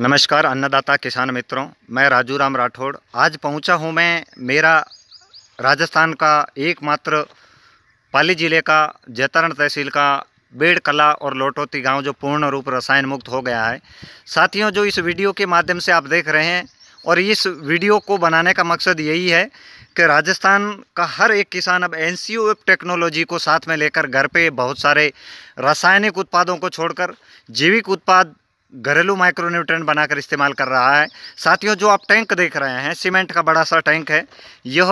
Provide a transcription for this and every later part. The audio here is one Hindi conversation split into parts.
नमस्कार अन्नदाता किसान मित्रों मैं राजू राम राठौड़ आज पहुंचा हूं मैं मेरा राजस्थान का एकमात्र पाली जिले का जैतारण तहसील का बेड़ कला और लोटोती गांव जो पूर्ण रूप रसायन मुक्त हो गया है साथियों जो इस वीडियो के माध्यम से आप देख रहे हैं और इस वीडियो को बनाने का मकसद यही है कि राजस्थान का हर एक किसान अब एन टेक्नोलॉजी को साथ में लेकर घर पे बहुत सारे रासायनिक उत्पादों को छोड़कर जैविक उत्पाद घरेलू माइक्रो बनाकर इस्तेमाल कर रहा है साथियों जो आप टैंक देख रहे हैं सीमेंट का बड़ा सा टैंक है यह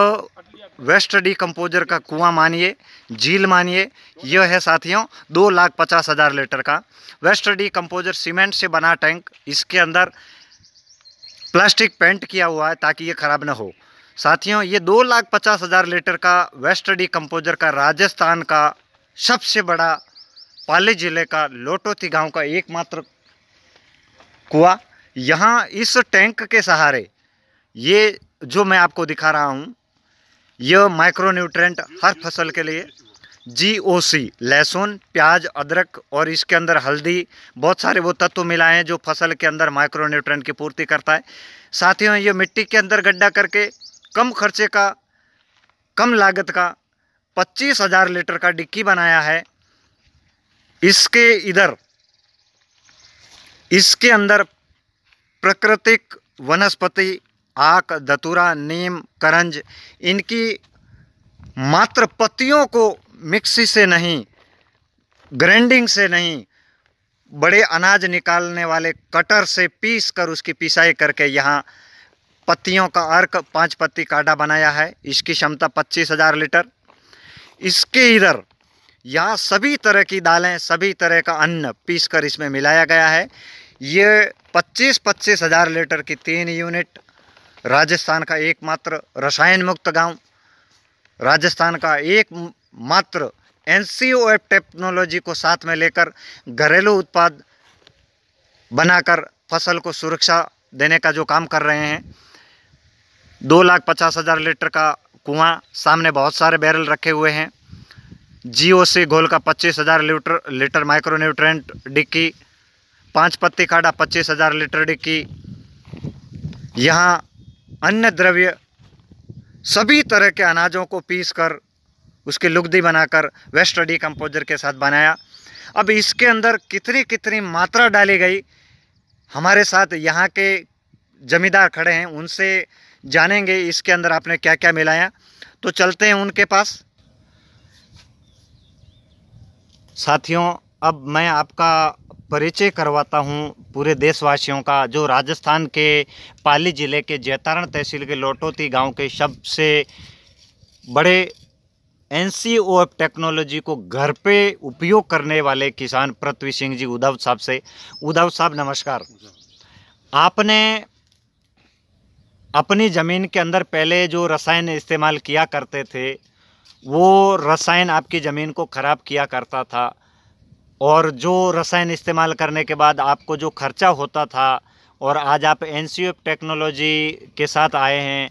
वेस्ट डिकम्पोजर का कुआं मानिए झील मानिए यह है साथियों दो लाख पचास हज़ार लीटर का वेस्ट डिकम्पोजर सीमेंट से बना टैंक इसके अंदर प्लास्टिक पेंट किया हुआ है ताकि ये ख़राब ना हो साथियों ये दो लाख पचास हज़ार लीटर का वेस्ट डिकम्पोजर का राजस्थान का सबसे बड़ा पाली ज़िले का लोटोती गांव का एकमात्र कुआ यहाँ इस टैंक के सहारे ये जो मैं आपको दिखा रहा हूँ यह माइक्रोन्यूट्रेंट हर फसल के लिए जी ओ सी लहसुन प्याज अदरक और इसके अंदर हल्दी बहुत सारे वो तत्व मिलाए हैं जो फसल के अंदर माइक्रोन्यूट्रेंट की पूर्ति करता है साथियों ये मिट्टी के अंदर गड्ढा करके कम खर्चे का कम लागत का पच्चीस हज़ार लीटर का डिक्की बनाया है इसके इधर इसके अंदर प्राकृतिक वनस्पति आक धतूरा नीम करंज इनकी मात्र पत्तियों को मिक्सी से नहीं ग्राइंडिंग से नहीं बड़े अनाज निकालने वाले कटर से पीस कर उसकी पिसाई करके यहाँ पत्तियों का अर्क पांच पत्ती काढ़ा बनाया है इसकी क्षमता पच्चीस हज़ार लीटर इसके इधर यहाँ सभी तरह की दालें सभी तरह का अन्न पीस कर इसमें मिलाया गया है ये पच्चीस पच्चीस हज़ार लीटर की तीन यूनिट राजस्थान का एकमात्र रसायन मुक्त गांव राजस्थान का एक मात्र एन टेक्नोलॉजी को साथ में लेकर घरेलू उत्पाद बनाकर फसल को सुरक्षा देने का जो काम कर रहे हैं दो लाख पचास हज़ार लीटर का कुआं सामने बहुत सारे बैरल रखे हुए हैं जीओसी घोल का पच्चीस हज़ार लीटर लीटर माइक्रोन्यूट्रेंट डिक्की पाँच पत्ते काढ़ा पच्चीस हज़ार लीटर डिक्की यहाँ अन्य द्रव्य सभी तरह के अनाजों को पीस कर उसकी लुगदी बनाकर वेस्ट डी कंपोजर के साथ बनाया अब इसके अंदर कितनी कितनी मात्रा डाली गई हमारे साथ यहाँ के जमींदार खड़े हैं उनसे जानेंगे इसके अंदर आपने क्या क्या मिलाया तो चलते हैं उनके पास साथियों अब मैं आपका परिचय करवाता हूँ पूरे देशवासियों का जो राजस्थान के पाली ज़िले के जैतारण तहसील के लोटोती गांव के सबसे बड़े N C O F technology को घर पे उपयोग करने वाले किसान पृथ्वी सिंह जी उद्धव साहब से उद्धव साहब नमस्कार आपने अपनी ज़मीन के अंदर पहले जो रसायन इस्तेमाल किया करते थे वो रसायन आपकी ज़मीन को ख़राब किया करता था और जो रसायन इस्तेमाल करने के बाद आपको जो खर्चा होता था और आज आप एन टेक्नोलॉजी के साथ आए हैं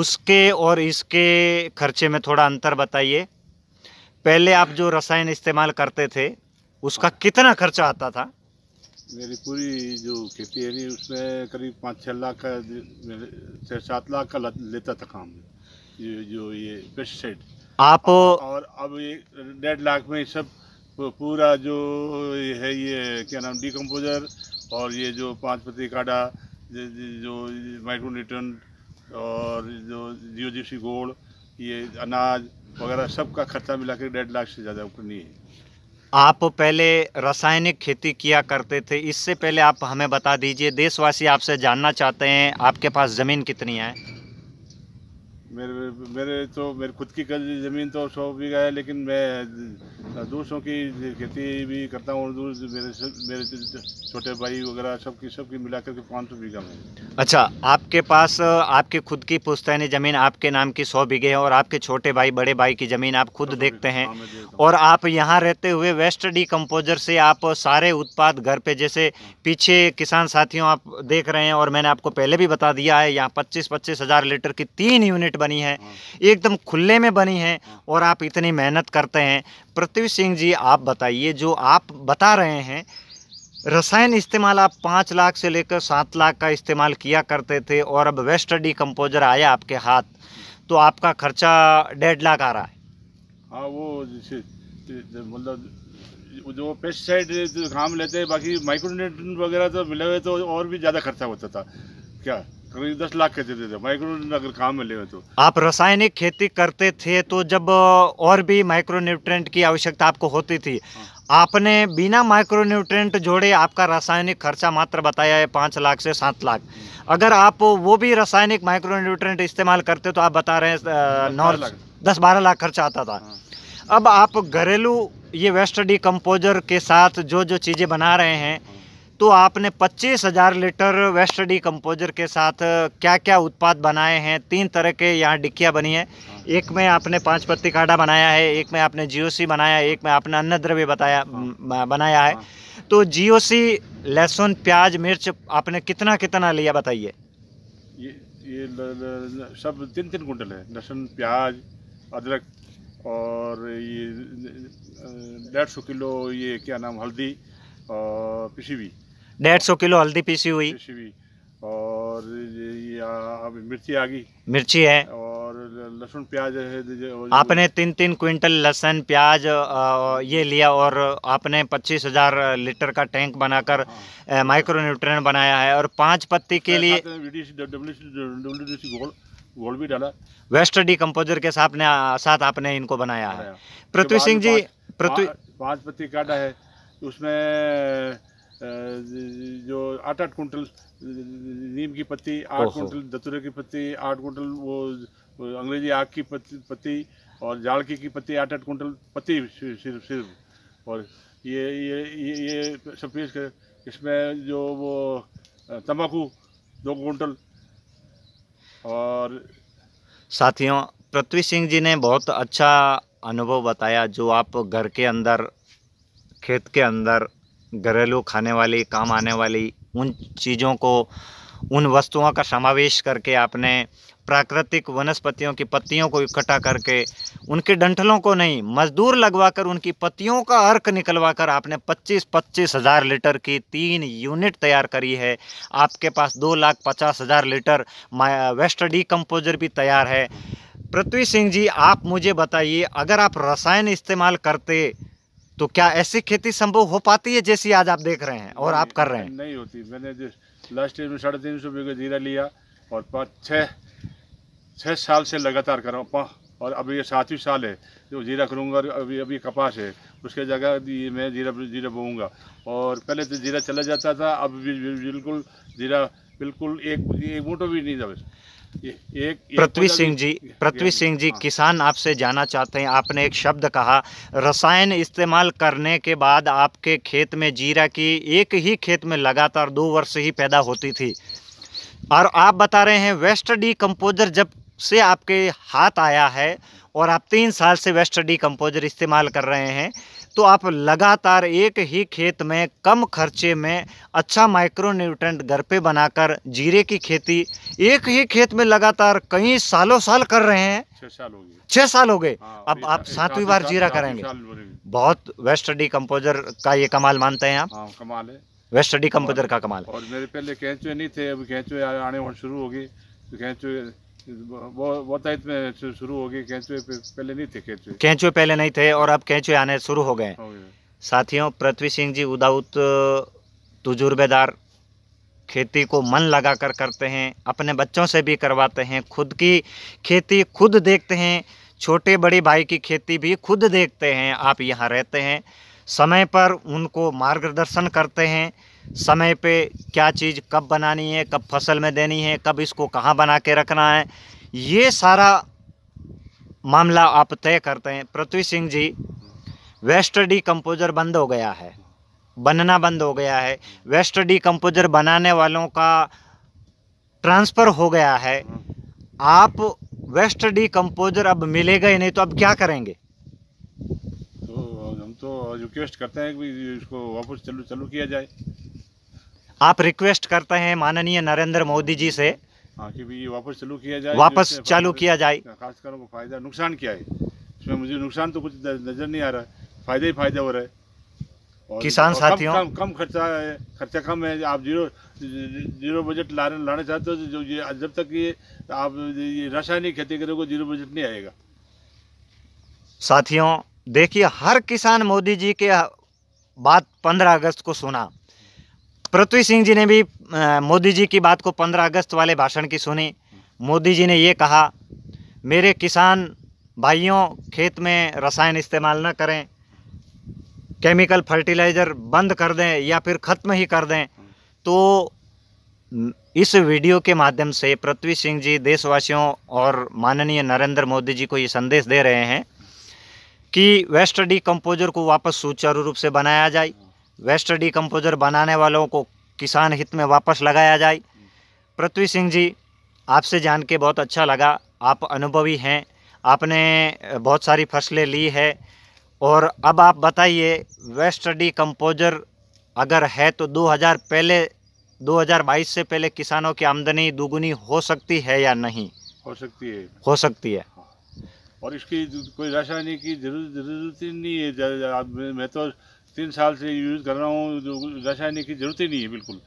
उसके और इसके खर्चे में थोड़ा अंतर बताइए पहले आप जो रसायन इस्तेमाल करते थे उसका कितना खर्चा आता था मेरी पूरी जो खेती है उसमें करीब पाँच छः लाख का छः सात लाख का लेता था काम ये जो ये पेस्टिसाइड आप और अब ये डेढ़ लाख में सब पूरा जो है ये क्या नाम डिकम्पोजर और ये जो पाँच पत्ती काटा जो माइक्रो न्यूट्रन और जो जियोजीसी गोड़ ये अनाज वगैरह सब का खर्चा मिला के डेढ़ लाख से ज़्यादा नहीं है आप पहले रासायनिक खेती किया करते थे इससे पहले आप हमें बता दीजिए देशवासी आपसे जानना चाहते हैं आपके पास ज़मीन कितनी है मेरे मेरे तो मेरे खुद की कल ज़मीन तो सौ बीघा है लेकिन मैं दूसरों की खेती भी करता हूँ दूर मेरे मेरे छोटे भाई वगैरह सब की सब की मिला करके पाँच सौ बीघा में अच्छा आपके पास आपके खुद की पुस्तैनी ज़मीन आपके नाम की सौ बीघे है और आपके छोटे भाई बड़े भाई की ज़मीन आप खुद देखते हैं हाँ, और आप यहाँ रहते हुए वेस्ट डी कम्पोजर से आप सारे उत्पाद घर पर जैसे पीछे किसान साथियों आप देख रहे हैं और मैंने आपको पहले भी बता दिया है यहाँ पच्चीस पच्चीस हज़ार लीटर की तीन यूनिट बनी है हाँ। एकदम खुले में बनी है हाँ। और आप इतनी मेहनत करते हैं पृथ्वी सिंह जी आप बताइए जो आप बता रहे हैं रसायन इस्तेमाल आप पाँच लाख से लेकर सात लाख का इस्तेमाल किया करते थे और अब वेस्ट डिकम्पोजर आया आपके हाथ तो आपका खर्चा डेढ़ लाख आ रहा है हाँ वो जैसे मतलब जो पेस्टिसाइड काम लेते हैं बाकी माइक्रोनेट वगैरह तो मिले हुए तो और भी ज़्यादा खर्चा होता था क्या करीब दस लाख खेती थे माइक्रो अगर काम में ले तो आप रासायनिक खेती करते थे तो जब और भी माइक्रो न्यूट्रेंट की आवश्यकता आपको होती थी हाँ। आपने बिना माइक्रो न्यूट्रेंट जोड़े आपका रासायनिक खर्चा मात्र बताया है पाँच लाख से सात लाख अगर आप वो भी रासायनिक माइक्रो न्यूट्रेंट इस्तेमाल करते तो आप बता रहे हैं नौ दस बारह लाख खर्चा आता था हाँ। अब आप घरेलू ये वेस्ट डी कंपोजर के साथ जो जो चीज़ें बना रहे हैं हाँ। तो आपने पच्चीस हज़ार लीटर वेस्ट डी कंपोजर के साथ क्या क्या उत्पाद बनाए हैं तीन तरह के यहाँ डिक्कियाँ बनी है हाँ। एक में आपने पाँच पत्ती काटा बनाया है एक में आपने जीओसी बनाया एक में आपने अन्न द्रव्य बताया हाँ। बनाया है हाँ। तो जीओसी लहसुन प्याज मिर्च आपने कितना कितना लिया बताइए ये ये ल, ल, ल, सब तीन तीन कुंटल है लहसुन प्याज अदरक और ये डेढ़ सौ किलो ये क्या नाम हल्दी और पिसी भी डेढ़ सौ किलो हल्दी पीसी हुई और अभी मिर्ची आ गई मिर्ची है और लहसुन प्याज है आपने तीन तीन क्विंटल लहसुन प्याज ये लिया और आपने पच्चीस हजार लीटर का टैंक बनाकर हाँ। माइक्रो न्यूट्रिय बनाया है और पांच पत्ती के लिए गोल्ड भी डाला वेस्ट कम्पोजर के साथ ने साथ आपने इनको बनाया है पृथ्वी सिंह जी पृथ्वी पांच पत्ती काटा है उसमें जो आठ आठ कुंटल नीम की पत्ती आठ कुंटल दतुरे की पत्ती आठ कुंटल वो अंग्रेजी आग की पत्ती और जाड़की की पत्ती आठ आठ कुंटल पत्ती सिर्फ सिर्फ और ये ये ये ये सब पेश कर इसमें जो वो तम्बाकू दो कुंटल और साथियों पृथ्वी सिंह जी ने बहुत अच्छा अनुभव बताया जो आप घर के अंदर खेत के अंदर घरेलू खाने वाली काम आने वाली उन चीज़ों को उन वस्तुओं का समावेश करके आपने प्राकृतिक वनस्पतियों की पत्तियों को इकट्ठा करके उनके डंठलों को नहीं मजदूर लगवा कर उनकी पत्तियों का अर्क निकलवा कर आपने पच्चीस पच्चीस हज़ार लीटर की तीन यूनिट तैयार करी है आपके पास दो लाख पचास हज़ार लीटर वेस्ट डी कंपोजर भी तैयार है पृथ्वी सिंह जी आप मुझे बताइए अगर आप रसायन इस्तेमाल करते तो क्या ऐसी खेती संभव हो पाती है जैसी आज आप देख रहे हैं और आप कर रहे हैं नहीं होती मैंने लास्ट ईयर में साढ़े तीन सौ बीघे जीरा लिया और पाँच छः छः साल से लगातार कर रहा हूँ और अभी ये सातवीं साल है जो जीरा करूँगा अभी अभी कपास है उसके जगह मैं जीरा जीरा बोऊँगा और पहले तो जीरा चला जाता था अब बिल्कुल जीरा बिल्कुल एक एक मोटो भी नहीं था पृथ्वी सिंह जी पृथ्वी सिंह जी हाँ। किसान आपसे जाना चाहते हैं आपने एक शब्द कहा रसायन इस्तेमाल करने के बाद आपके खेत में जीरा की एक ही खेत में लगातार दो वर्ष ही पैदा होती थी और आप बता रहे हैं वेस्ट डी कंपोजर जब से आपके हाथ आया है और आप तीन साल से वेस्ट डी कंपोजर इस्तेमाल कर रहे हैं तो आप लगातार एक ही खेत में कम खर्चे में अच्छा माइक्रो न्यूट्रेंट घर पे बनाकर जीरे की खेती एक ही खेत में लगातार कई सालों साल कर रहे हैं छह साल हो गए साल हो गए हाँ, अब आप सातवीं बार जीरा करेंगे बहुत वेस्ट डी कम्पोजर का ये कमाल मानते हैं आप हाँ, कमाल है वेस्ट डी कम्पोजर का कमाल और मेरे पहले कैंचुए नहीं थे अब कैंचुए आने शुरू हो तो कैंचुए बहुत में शुरू हो गई कैंचुए पहले नहीं थे कैंचुए कैंचुए पहले नहीं थे और अब कैचुए आने शुरू हो गए साथियों पृथ्वी सिंह जी उदाउत तजुर्बेदार खेती को मन लगा कर करते हैं अपने बच्चों से भी करवाते हैं खुद की खेती खुद देखते हैं छोटे बड़े भाई की खेती भी खुद देखते हैं आप यहाँ रहते हैं समय पर उनको मार्गदर्शन करते हैं समय पे क्या चीज़ कब बनानी है कब फसल में देनी है कब इसको कहाँ बना के रखना है ये सारा मामला आप तय करते हैं Prithvi Singh ji waste decomposer बंद हो गया है बनना बंद हो गया है वेस्ट डी कंपोजर बनाने वालों का ट्रांसफ़र हो गया है आप वेस्ट डी कंपोजर अब मिलेगा ही नहीं तो अब क्या करेंगे तो हम तो रिक्वेस्ट करते हैं कि इसको वापस चालू चालू किया जाए आप रिक्वेस्ट करते हैं माननीय नरेंद्र मोदी जी से हाँ, कि भी वापस चालू किया जाए वापस चालू किया जाए हाँ, खासकर को फायदा नुकसान क्या है इसमें मुझे नुकसान तो कुछ नज़र नहीं आ रहा है फायदा ही फायदा हो रहा है किसान साथियों कम, कम खर्चा है खर्चा कम है आप जीरो जीरो बजट लाने लाना चाहते हो तो जो ये जब तक ये आप ये रासायनिक खेती करोगे जीरो बजट नहीं आएगा साथियों देखिए हर किसान मोदी जी के बात पंद्रह अगस्त को सुना पृथ्वी सिंह जी ने भी मोदी जी की बात को पंद्रह अगस्त वाले भाषण की सुनी मोदी जी ने ये कहा मेरे किसान भाइयों खेत में रसायन इस्तेमाल न करें केमिकल फर्टिलाइज़र बंद कर दें या फिर ख़त्म ही कर दें तो इस वीडियो के माध्यम से पृथ्वी सिंह जी देशवासियों और माननीय नरेंद्र मोदी जी को ये संदेश दे रहे हैं कि वेस्ट कंपोजर को वापस सुचारू रूप से बनाया जाए वेस्ट डिकम्पोजर बनाने वालों को किसान हित में वापस लगाया जाए पृथ्वी सिंह जी आपसे जान के बहुत अच्छा लगा आप अनुभवी हैं आपने बहुत सारी फसलें ली है और अब आप बताइए वेस्ट डिकम्पोजर अगर है तो 2000 पहले 2022 से पहले किसानों की आमदनी दोगुनी हो सकती है या नहीं हो सकती है हो सकती है और इसकी कोई रासायनिक की जरूरत जरूरत ही नहीं है मैं तो तीन साल से यूज़ कर रहा हूँ जो रासायनिक की ज़रूरत ही नहीं है बिल्कुल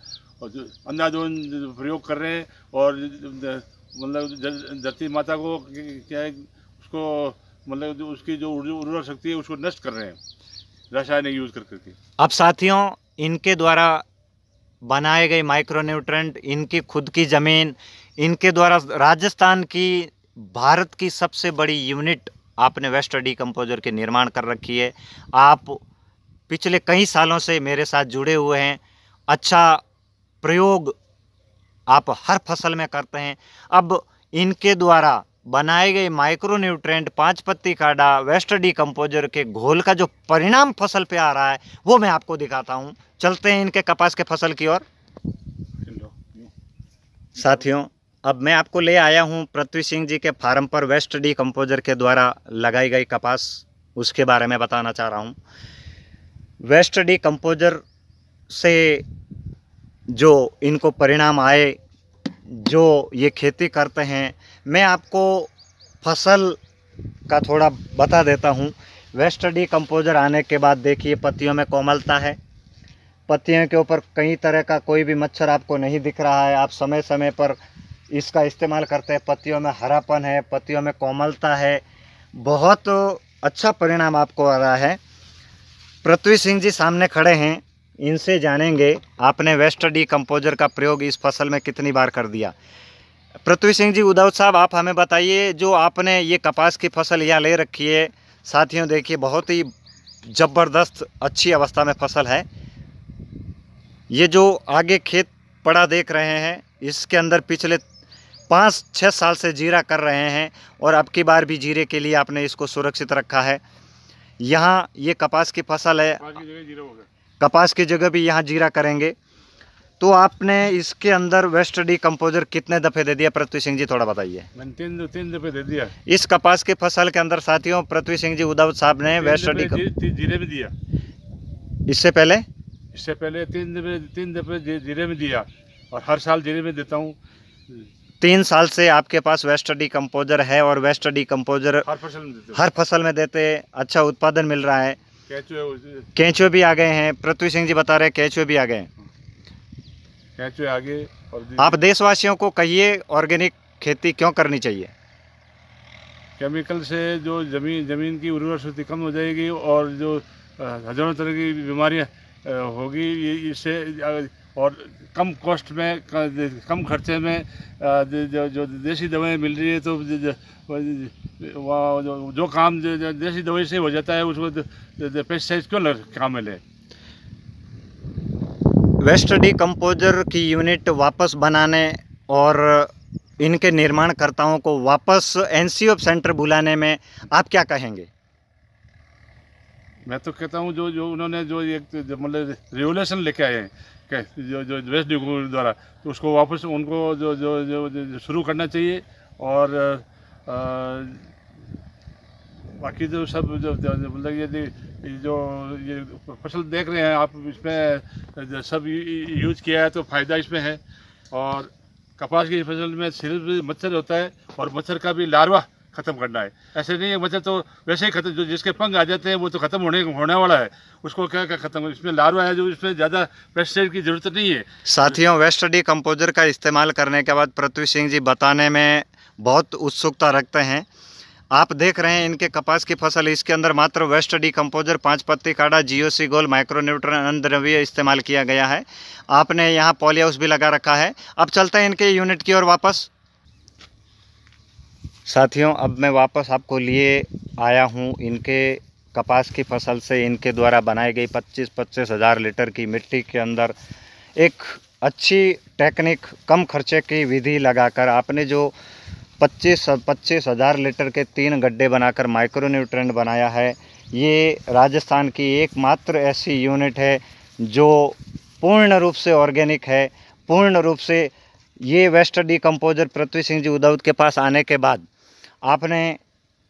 और जो अंधाधुन प्रयोग कर रहे हैं और मतलब धरती माता को क्या है उसको मतलब उसकी जो उर्वर शक्ति है उसको नष्ट कर रहे हैं रासायनिक यूज़ कर करके अब साथियों इनके द्वारा बनाए गए माइक्रोन्यूट्रेंट इनकी खुद की ज़मीन इनके द्वारा राजस्थान की भारत की सबसे बड़ी यूनिट आपने वेस्ट डिकम्पोजर के निर्माण कर रखी है आप पिछले कई सालों से मेरे साथ जुड़े हुए हैं अच्छा प्रयोग आप हर फसल में करते हैं अब इनके द्वारा बनाए गए माइक्रोन्यूट्रेंट पाँच पत्ती काडा वेस्ट डी कम्पोजर के घोल का जो परिणाम फसल पे आ रहा है वो मैं आपको दिखाता हूँ चलते हैं इनके कपास के फसल की ओर साथियों अब मैं आपको ले आया हूँ पृथ्वी सिंह जी के फार्म पर वेस्ट डी कंपोजर के द्वारा लगाई गई कपास उसके बारे में बताना चाह रहा हूँ वेस्ट डी कंपोजर से जो इनको परिणाम आए जो ये खेती करते हैं मैं आपको फसल का थोड़ा बता देता हूँ वेस्ट डी कंपोजर आने के बाद देखिए पत्तियों में कोमलता है पत्तियों के ऊपर कई तरह का कोई भी मच्छर आपको नहीं दिख रहा है आप समय समय पर इसका इस्तेमाल करते हैं पत्तियों में हरापन है पत्तियों में कोमलता है बहुत अच्छा परिणाम आपको आ रहा है पृथ्वी सिंह जी सामने खड़े हैं इनसे जानेंगे आपने वेस्ट डी कंपोजर का प्रयोग इस फसल में कितनी बार कर दिया पृथ्वी सिंह जी उद्धव साहब आप हमें बताइए जो आपने ये कपास की फसल यहाँ ले रखी है साथियों देखिए बहुत ही ज़बरदस्त अच्छी अवस्था में फसल है ये जो आगे खेत पड़ा देख रहे हैं इसके अंदर पिछले पाँच छः साल से जीरा कर रहे हैं और अब की बार भी जीरे के लिए आपने इसको सुरक्षित रखा है यहाँ ये कपास की फसल है कपास की जगह भी यहाँ जीरा करेंगे तो आपने इसके अंदर वेस्ट डी कंपोजर कितने दफ़े दे दिया पृथ्वी सिंह जी थोड़ा बताइए तीन तीन दफ़े दे दिया इस कपास की फसल के अंदर साथियों पृथ्वी सिंह जी उदावत साहब ने वेस्ट डी जीरे में दिया इससे पहले इससे पहले तीन दफ़े तीन दफ़े जीरे में दिया और हर साल जीरे में देता हूँ तीन साल से आपके पास वेस्ट डी कम्पोजर है और वेस्ट डी कम्पोजर हर फसल में हर फसल में देते अच्छा उत्पादन मिल रहा है कैचुए भी आ गए हैं पृथ्वी सिंह जी बता रहे हैं कैचुए भी आ गए कैचुए आगे और आप देशवासियों को कहिए ऑर्गेनिक खेती क्यों करनी चाहिए केमिकल से जो जमीन जमीन की उर्वर शक्ति कम हो जाएगी और जो हजारों तरह की बीमारियाँ होगी इससे और कम कॉस्ट में कम खर्चे में जो, जो देसी दवाएं मिल रही है तो जो, जो काम देसी दवाई से हो जाता है उसको पेस्टिसाइड क्यों काम में ले वेस्ट कम्पोजर की यूनिट वापस बनाने और इनके निर्माणकर्ताओं को वापस एन सेंटर बुलाने में आप क्या कहेंगे मैं तो कहता हूँ जो जो उन्होंने जो एक मतलब रेगुलेशन लेके आए हैं जो जो वेस्ट ड्यू द्वारा तो उसको वापस उनको जो जो जो, जो शुरू करना चाहिए और आ, बाकी जो सब जो मतलब यदि जो ये फसल देख रहे हैं आप इसमें सब यूज किया है तो फ़ायदा इसमें है और कपास की फसल में सिर्फ मच्छर होता है और मच्छर का भी लार्वा ख़त्म करना है ऐसे नहीं है मतलब तो वैसे ही खत्म जो जिसके पंग आ जाते हैं वो तो ख़त्म होने होने वाला है उसको क्या क्या खत्म इसमें लारू है जो इसमें ज़्यादा पेस्टिसाइड की ज़रूरत नहीं है साथियों वेस्ट डी कम्पोजर का इस्तेमाल करने के बाद पृथ्वी सिंह जी बताने में बहुत उत्सुकता रखते हैं आप देख रहे हैं इनके कपास की फसल इसके अंदर मात्र वेस्ट डी कम्पोजर पाँच पत्ती काढ़ा जीओसी गोल माइक्रोन्यूट्रन अन्नद्रव्य इस्तेमाल किया गया है आपने यहाँ पॉलियाउस भी लगा रखा है अब चलते हैं इनके यूनिट की ओर वापस साथियों अब मैं वापस आपको लिए आया हूँ इनके कपास की फसल से इनके द्वारा बनाई गई पच्चीस पच्चीस हज़ार लीटर की मिट्टी के अंदर एक अच्छी टेक्निक कम खर्चे की विधि लगाकर आपने जो पच्चीस पच्चीस हज़ार लीटर के तीन गड्ढे बनाकर माइक्रो न्यूट्रेंट बनाया है ये राजस्थान की एकमात्र ऐसी यूनिट है जो पूर्ण रूप से ऑर्गेनिक है पूर्ण रूप से ये waste decomposer Prithvi Singh ji उदाउद के पास आने के बाद आपने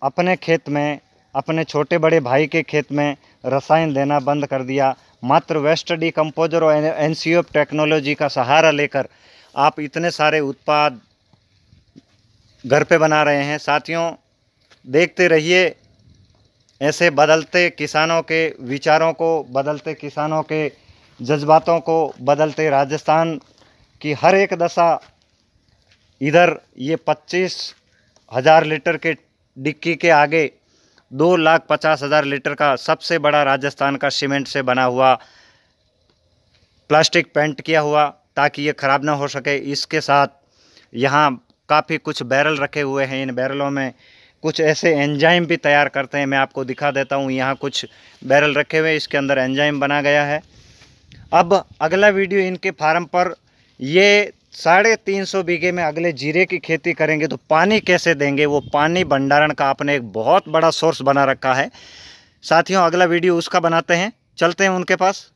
अपने खेत में अपने छोटे बड़े भाई के खेत में रसायन देना बंद कर दिया मात्र वेस्ट डी कंपोजर और एन टेक्नोलॉजी का सहारा लेकर आप इतने सारे उत्पाद घर पे बना रहे हैं साथियों देखते रहिए ऐसे बदलते किसानों के विचारों को बदलते किसानों के जज्बातों को बदलते राजस्थान की हर एक दशा इधर ये 25 हज़ार लीटर के डिक्की के आगे दो लाख पचास हज़ार लीटर का सबसे बड़ा राजस्थान का सीमेंट से बना हुआ प्लास्टिक पेंट किया हुआ ताकि ये ख़राब ना हो सके इसके साथ यहाँ काफ़ी कुछ बैरल रखे हुए हैं इन बैरलों में कुछ ऐसे एंजाइम भी तैयार करते हैं मैं आपको दिखा देता हूँ यहाँ कुछ बैरल रखे हुए इसके अंदर एंजाइम बना गया है अब अगला वीडियो इनके फार्म पर ये साढ़े तीन सौ बीघे में अगले जीरे की खेती करेंगे तो पानी कैसे देंगे वो पानी भंडारण का आपने एक बहुत बड़ा सोर्स बना रखा है साथियों अगला वीडियो उसका बनाते हैं चलते हैं उनके पास